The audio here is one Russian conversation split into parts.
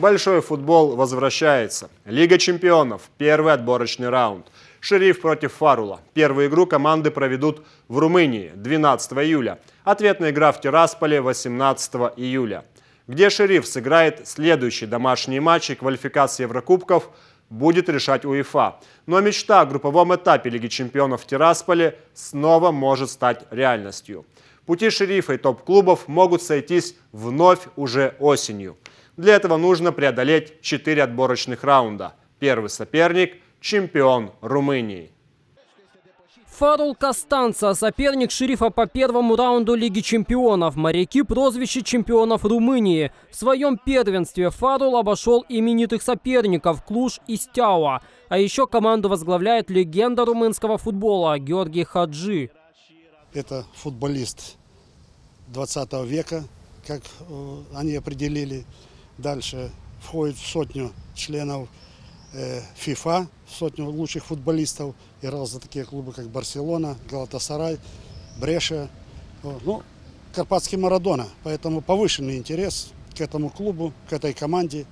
Большой футбол возвращается. Лига чемпионов. Первый отборочный раунд. Шериф против Фарула. Первую игру команды проведут в Румынии 12 июля. Ответная игра в Тирасполе 18 июля. Где Шериф сыграет следующий домашний матч. И квалификации Еврокубков будет решать УЕФА. Но мечта о групповом этапе Лиги чемпионов в Тирасполе снова может стать реальностью. Пути шерифа и топ-клубов могут сойтись вновь уже осенью. Для этого нужно преодолеть 4 отборочных раунда. Первый соперник – чемпион Румынии. Фарул Костанца, соперник шерифа по первому раунду Лиги чемпионов. Моряки прозвище чемпионов Румынии. В своем первенстве Фарул обошел именитых соперников Клуш и Стяуа. А еще команду возглавляет легенда румынского футбола Георгий Хаджи. Это футболист 20 века, как э, они определили. Дальше входит в сотню членов ФИФА, э, сотню лучших футболистов. Играл за такие клубы, как Барселона, Галатасарай, Бреша. Ну, Карпатский Марадона. Поэтому повышенный интерес к этому клубу, к этой команде.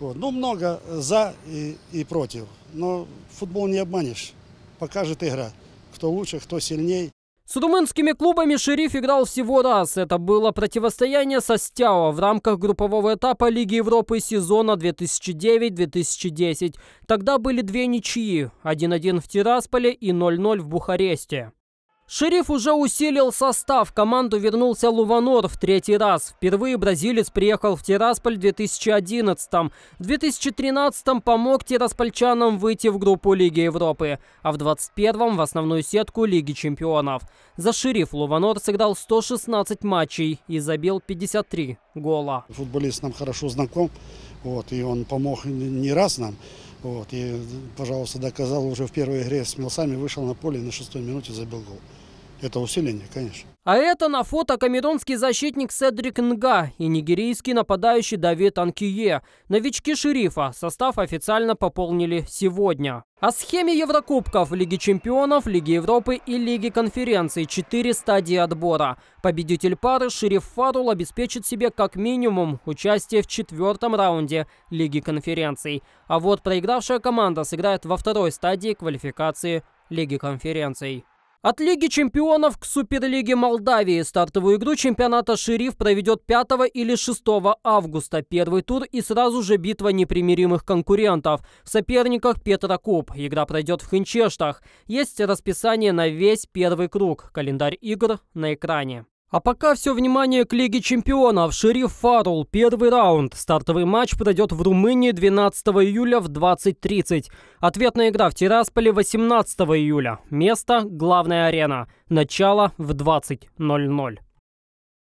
Вот. Ну, много за и, и против. Но футбол не обманешь. Покажет игра. Кто лучше, кто сильнее. С румынскими клубами «Шериф» играл всего раз. Это было противостояние со «Стяо» в рамках группового этапа Лиги Европы сезона 2009-2010. Тогда были две ничьи – 1-1 в Тирасполе и 0-0 в Бухаресте. Шериф уже усилил состав. команду вернулся Луванор в третий раз. Впервые бразилец приехал в Тирасполь в 2011 -м. В 2013 помог тираспольчанам выйти в группу Лиги Европы, а в 2021 м в основную сетку Лиги Чемпионов. За шериф Луванор сыграл 116 матчей и забил 53 гола. Футболист нам хорошо знаком, вот, и он помог не раз нам. Вот, и, пожалуйста, доказал уже в первой игре с Милсами, вышел на поле и на шестой минуте забил гол. Это усиление, конечно. А это на фото камерунский защитник Седрик Нга и нигерийский нападающий Давид Анкие. Новички шерифа состав официально пополнили сегодня. О схеме Еврокубков, Лиги чемпионов, Лиги Европы и Лиги конференций. Четыре стадии отбора. Победитель пары Шериф Фарул обеспечит себе как минимум участие в четвертом раунде Лиги конференций. А вот проигравшая команда сыграет во второй стадии квалификации Лиги конференций. От Лиги чемпионов к Суперлиге Молдавии стартовую игру чемпионата «Шериф» проведет 5 или 6 августа. Первый тур и сразу же битва непримиримых конкурентов. В соперниках Петра Куб. Игра пройдет в Хинчештах. Есть расписание на весь первый круг. Календарь игр на экране. А пока все внимание к Лиге Чемпионов. Шериф Фарул. Первый раунд. Стартовый матч пройдет в Румынии 12 июля в 20.30. Ответная игра в Тирасполе 18 июля. Место – главная арена. Начало в 20.00.